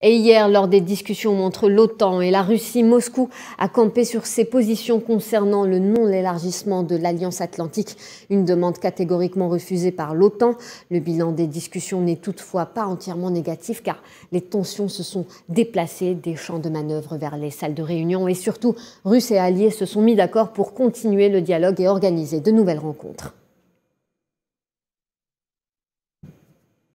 Et hier, lors des discussions entre l'OTAN et la Russie, Moscou a campé sur ses positions concernant le non-élargissement de l'Alliance atlantique, une demande catégoriquement refusée par l'OTAN. Le bilan des discussions n'est toutefois pas entièrement négatif car les tensions se sont déplacées des champs de manœuvre vers les salles de réunion et surtout, Russes et alliés se sont mis d'accord pour continuer le dialogue et organiser de nouvelles rencontres.